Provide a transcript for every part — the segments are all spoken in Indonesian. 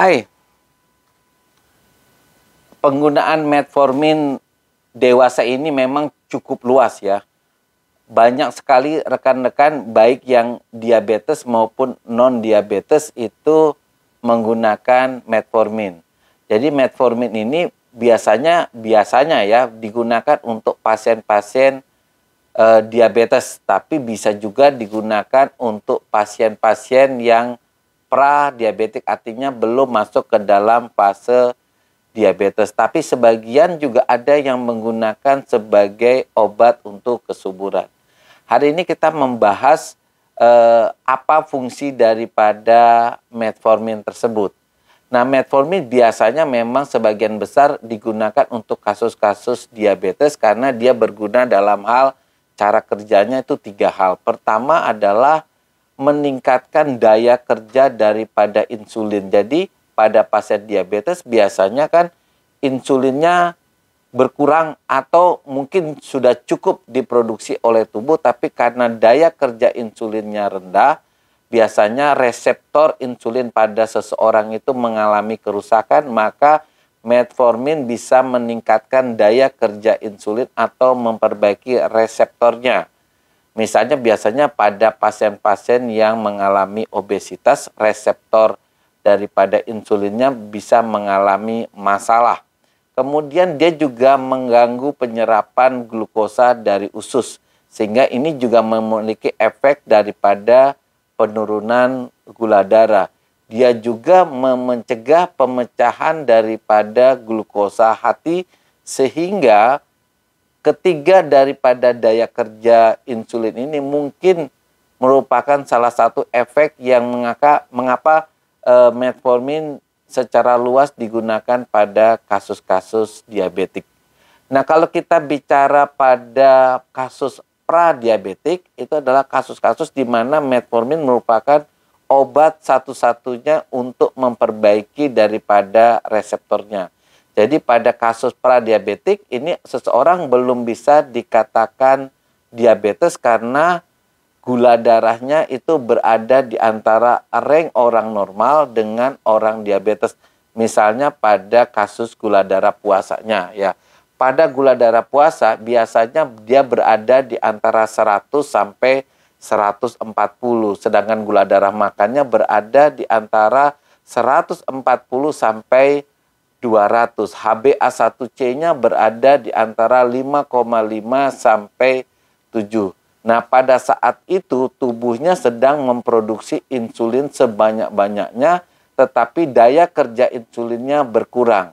Hai, penggunaan metformin dewasa ini memang cukup luas ya. Banyak sekali rekan-rekan baik yang diabetes maupun non-diabetes itu menggunakan metformin. Jadi metformin ini biasanya biasanya ya digunakan untuk pasien-pasien e, diabetes, tapi bisa juga digunakan untuk pasien-pasien yang pra diabetik artinya belum masuk ke dalam fase diabetes tapi sebagian juga ada yang menggunakan sebagai obat untuk kesuburan. Hari ini kita membahas eh, apa fungsi daripada metformin tersebut. Nah, metformin biasanya memang sebagian besar digunakan untuk kasus-kasus diabetes karena dia berguna dalam hal cara kerjanya itu tiga hal. Pertama adalah meningkatkan daya kerja daripada insulin. Jadi pada pasien diabetes biasanya kan insulinnya berkurang atau mungkin sudah cukup diproduksi oleh tubuh tapi karena daya kerja insulinnya rendah biasanya reseptor insulin pada seseorang itu mengalami kerusakan maka metformin bisa meningkatkan daya kerja insulin atau memperbaiki reseptornya Misalnya biasanya pada pasien-pasien yang mengalami obesitas, reseptor daripada insulinnya bisa mengalami masalah. Kemudian dia juga mengganggu penyerapan glukosa dari usus. Sehingga ini juga memiliki efek daripada penurunan gula darah. Dia juga mencegah pemecahan daripada glukosa hati sehingga ketiga daripada daya kerja insulin ini mungkin merupakan salah satu efek yang mengaka, mengapa e, metformin secara luas digunakan pada kasus-kasus diabetik. Nah, kalau kita bicara pada kasus pradiabetik itu adalah kasus-kasus di mana metformin merupakan obat satu-satunya untuk memperbaiki daripada reseptornya. Jadi pada kasus pradiabetik ini seseorang belum bisa dikatakan diabetes karena gula darahnya itu berada di antara range orang normal dengan orang diabetes. Misalnya pada kasus gula darah puasanya ya. Pada gula darah puasa biasanya dia berada di antara 100 sampai 140, sedangkan gula darah makannya berada di antara 140 sampai 200. HbA1c-nya berada di antara 5,5 sampai 7. Nah, pada saat itu tubuhnya sedang memproduksi insulin sebanyak-banyaknya, tetapi daya kerja insulinnya berkurang.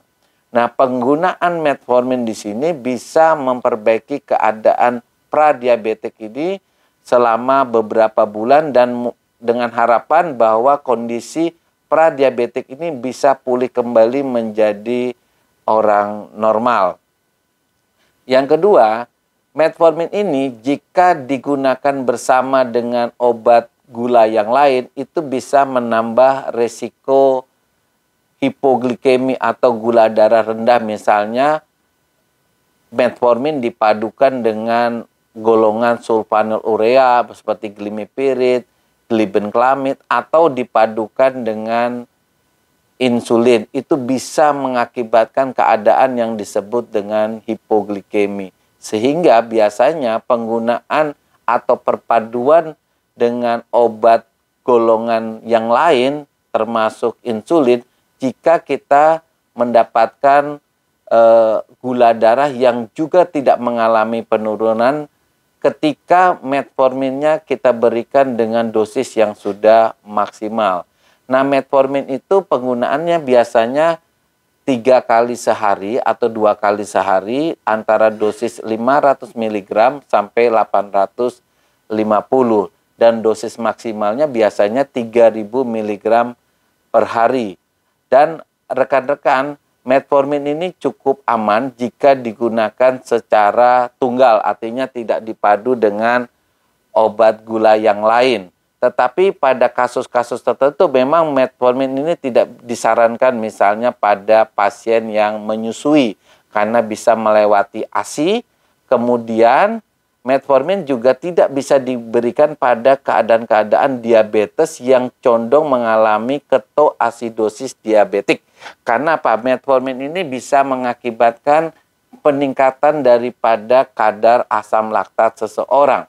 Nah, penggunaan metformin di sini bisa memperbaiki keadaan pradiabetik ini selama beberapa bulan dan dengan harapan bahwa kondisi pradiabetik ini bisa pulih kembali menjadi orang normal. Yang kedua, metformin ini jika digunakan bersama dengan obat gula yang lain itu bisa menambah resiko hipoglikemi atau gula darah rendah misalnya metformin dipadukan dengan golongan sulfonylurea seperti glimepirid liben klamid atau dipadukan dengan insulin itu bisa mengakibatkan keadaan yang disebut dengan hipoglikemi sehingga biasanya penggunaan atau perpaduan dengan obat golongan yang lain termasuk insulin jika kita mendapatkan e, gula darah yang juga tidak mengalami penurunan ketika metforminnya kita berikan dengan dosis yang sudah maksimal. Nah, metformin itu penggunaannya biasanya tiga kali sehari atau dua kali sehari antara dosis 500 mg sampai 850 dan dosis maksimalnya biasanya 3000 mg per hari. Dan rekan-rekan Metformin ini cukup aman jika digunakan secara tunggal, artinya tidak dipadu dengan obat gula yang lain. Tetapi pada kasus-kasus tertentu memang metformin ini tidak disarankan misalnya pada pasien yang menyusui karena bisa melewati ASI, kemudian Metformin juga tidak bisa diberikan pada keadaan-keadaan diabetes yang condong mengalami ketoasidosis diabetik. Karena apa? Metformin ini bisa mengakibatkan peningkatan daripada kadar asam laktat seseorang.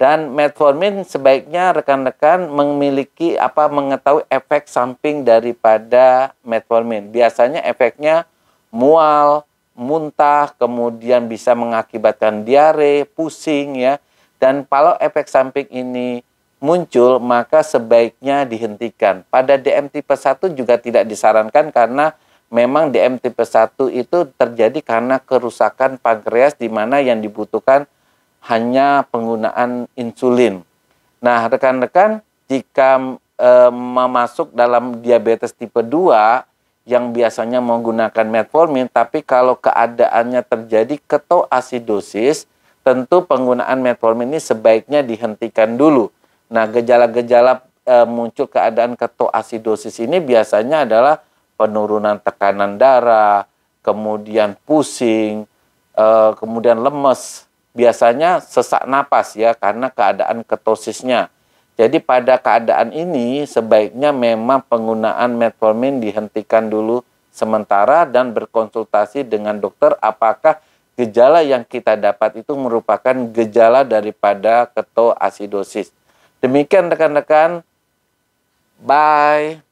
Dan metformin sebaiknya rekan-rekan memiliki apa mengetahui efek samping daripada metformin. Biasanya efeknya mual, muntah, kemudian bisa mengakibatkan diare, pusing ya. Dan kalau efek samping ini muncul, maka sebaiknya dihentikan. Pada DM tipe 1 juga tidak disarankan karena memang DM tipe 1 itu terjadi karena kerusakan pankreas di mana yang dibutuhkan hanya penggunaan insulin. Nah, rekan-rekan, jika e, memasuk dalam diabetes tipe 2, yang biasanya menggunakan metformin, tapi kalau keadaannya terjadi ketoasidosis, tentu penggunaan metformin ini sebaiknya dihentikan dulu. Nah, gejala-gejala e, muncul keadaan ketoasidosis ini biasanya adalah penurunan tekanan darah, kemudian pusing, e, kemudian lemes, biasanya sesak napas ya karena keadaan ketosisnya. Jadi pada keadaan ini sebaiknya memang penggunaan metformin dihentikan dulu sementara dan berkonsultasi dengan dokter apakah gejala yang kita dapat itu merupakan gejala daripada ketoasidosis. Demikian rekan-rekan. Bye.